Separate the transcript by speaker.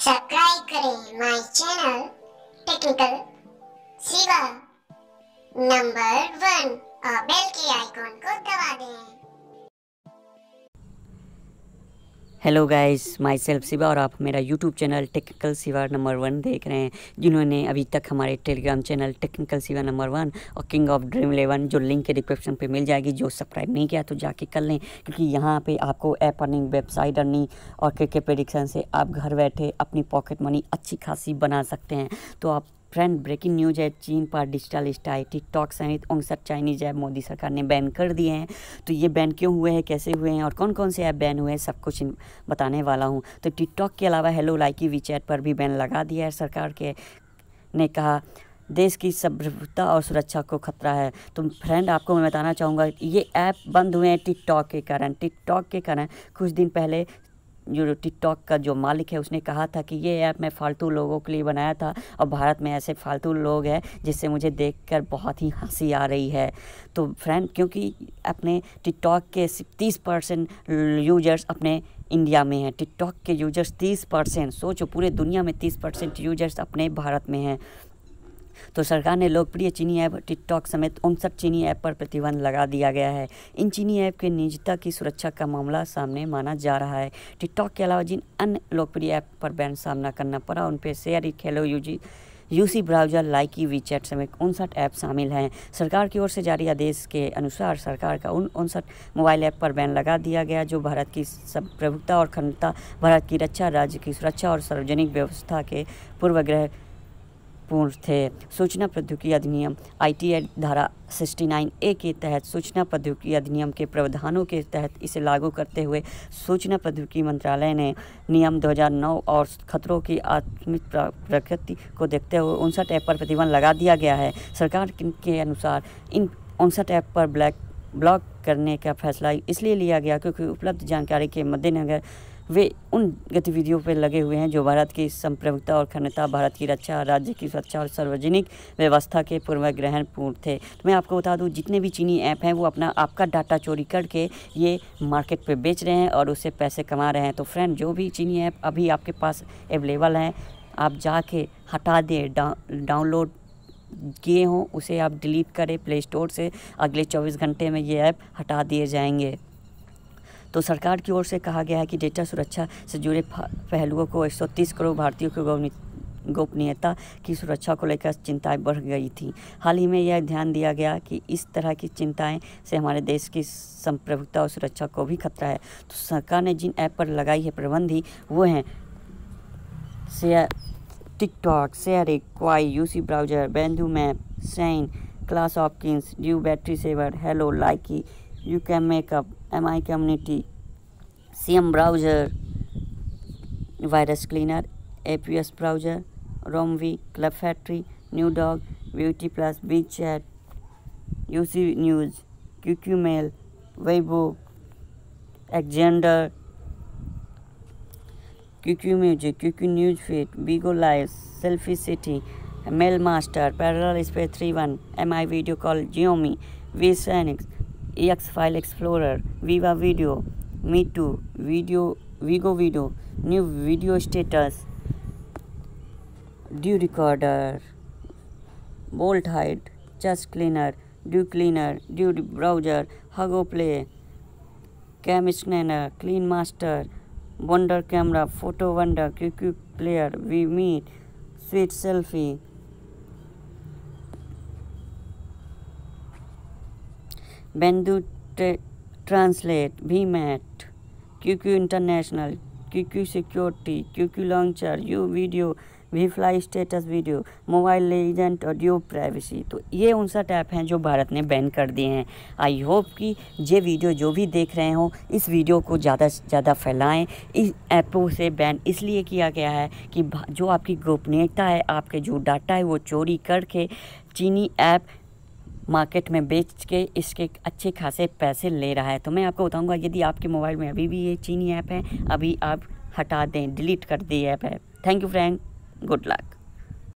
Speaker 1: subscribe करें my channel technical Siva number one और bell के आइकॉन को दबा दें हेलो गाइस माई सेल्फ सिवा और आप मेरा YouTube channel technical Siva number one देख रहे हैं जिन्होंने अभी तक हमारे Telegram channel technical Siva number one और किंग ऑफ ड्रीम इलेवन जो लिंक के डिस्क्रिप्शन पे मिल जाएगी जो सब्सक्राइब नहीं किया तो जाके कर लें क्योंकि यहाँ पे आपको ऐप अर्निंग वेबसाइट अर्निंग और क्रिकेट प्रडिक्शन से आप घर बैठे अपनी पॉकेट मनी अच्छी खासी बना सकते हैं तो आप फ्रेंड ब्रेकिंग न्यूज है चीन पर डिजिटल स्टाइल टिकटॉक सहित उनसठ चाइनीज ऐप मोदी सरकार ने बैन कर दिए हैं तो ये बैन क्यों हुए हैं कैसे हुए हैं और कौन कौन से ऐप बैन हुए हैं सब कुछ बताने वाला हूँ तो टिकटॉक के अलावा हेलो लाइकी वी चैट पर भी बैन लगा दिया है सरकार के ने कहा देश की सभ्यता और सुरक्षा को खतरा है तो फ्रेंड आपको मैं बताना चाहूँगा ये ऐप बंद हुए हैं टिकटॉक के कारण टिकटॉक के कारण कुछ दिन पहले जो टिकटॉक का जो मालिक है उसने कहा था कि ये ऐप मैं फ़ालतू लोगों के लिए बनाया था और भारत में ऐसे फ़ालतू लोग हैं जिससे मुझे देख बहुत ही हंसी आ रही है तो फ्रेंड क्योंकि अपने टिकटॉक के तीस परसेंट यूजर्स अपने इंडिया में है टिकटॉक के यूजर्स तीस परसेंट सोचो पूरे दुनिया में तीस परसेंट यूजर्स अपने भारत में हैं तो सरकार ने लोकप्रिय चीनी ऐप टिकटॉक समेत उनसठ चीनी ऐप पर प्रतिबंध लगा दिया गया है इन चीनी ऐप के निजता की सुरक्षा का मामला सामने माना जा रहा है टिकटॉक के अलावा जिन अन्य लोकप्रिय ऐप पर बैन सामना करना पड़ा उन पर शेयर खेलो यूजी यूसी ब्राउजर लाइकी वीचैट समेत उनसठ ऐप शामिल हैं सरकार की ओर से जारी आदेश के अनुसार सरकार का उन उनसठ मोबाइल ऐप पर बैन लगा दिया गया जो भारत की सब प्रभुता और खंडता भारत की रक्षा राज्य की सुरक्षा और सार्वजनिक व्यवस्था के पूर्वग्रह महत्वपूर्ण थे सूचना प्रौद्योगिकी अधिनियम आईटीए धारा 69 ए के तहत सूचना प्रौद्योगिकी अधिनियम के प्रावधानों के तहत इसे लागू करते हुए सूचना प्रौद्योगिकी मंत्रालय ने नियम 2009 और खतरों की आत्मिक प्रकृति को देखते हुए उनसठ ऐप पर प्रतिबंध लगा दिया गया है सरकार के अनुसार इन उनसठ ऐप पर ब्लैक ब्लॉक करने का फैसला इसलिए लिया गया क्योंकि उपलब्ध जानकारी के मद्देनजर वे उन गतिविधियों पर लगे हुए हैं जो भारत की संप्रभुता और खनता भारत की रक्षा राज्य की सुरक्षा और सार्वजनिक व्यवस्था के पूर्वाग्रहण पूर्ण थे तो मैं आपको बता दूँ जितने भी चीनी ऐप हैं वो अपना आपका डाटा चोरी करके ये मार्केट पर बेच रहे हैं और उससे पैसे कमा रहे हैं तो फ्रेंड जो भी चीनी ऐप अभी आपके पास अवेलेबल हैं आप जाके हटा दें डा, डाउनलोड किए हों उसे आप डिलीट करें प्ले स्टोर से अगले 24 घंटे में ये ऐप हटा दिए जाएंगे तो सरकार की ओर से कहा गया है कि डेटा सुरक्षा से जुड़े पहलुओं को 130 करोड़ भारतीयों के गोपनीयता की सुरक्षा को लेकर चिंताएं बढ़ गई थी हाल ही में यह ध्यान दिया गया कि इस तरह की चिंताएं से हमारे देश की संप्रभुता और सुरक्षा को भी खतरा है तो सरकार ने जिन ऐप पर लगाई है प्रबंधी वो हैं share TikTok Shareit Kwai UC browser Baidu map सैन clash of kings DU battery saver Helo Likee you can make up mi community cm browser virus cleaner aps browser romv club factory new dog beauty plus Beach chat uc news qq mail weibo Agenda QQ Music, QQ Feed, Bigo Live, Selfie City, Mailmaster, Parallel Space 31, MI Video Call, Geomi, VSNX, AX File Explorer, Viva Video, Me Too, Video, Vigo Video, New Video Status, Dew Recorder, Bolt Hide, Just Cleaner, Dew Cleaner, Dew Browser, Hago Play, Cam Scanner, Clean Master, Wonder Camera, Photo Wonder, QQ Player, We Meet, Sweet Selfie, Bendu Translate, international Q International, security Security, Q launcher U video V fly status video mobile legend और U privacy तो ये उनसठ app हैं जो भारत ने ban कर दिए हैं आई होप कि ये वीडियो जो भी देख रहे हो इस वीडियो को ज़्यादा से ज़्यादा फैलाएं इस ऐपों से बैन इसलिए किया गया है कि जो आपकी गोपनीयता है आपके जो डाटा है वो चोरी करके चीनी ऐप मार्केट में बेच के इसके अच्छे खासे पैसे ले रहा है तो मैं आपको बताऊँगा यदि आपके मोबाइल में अभी भी ये चीनी ऐप है अभी आप हटा दें डिलीट कर दें ऐप है thank you friend good luck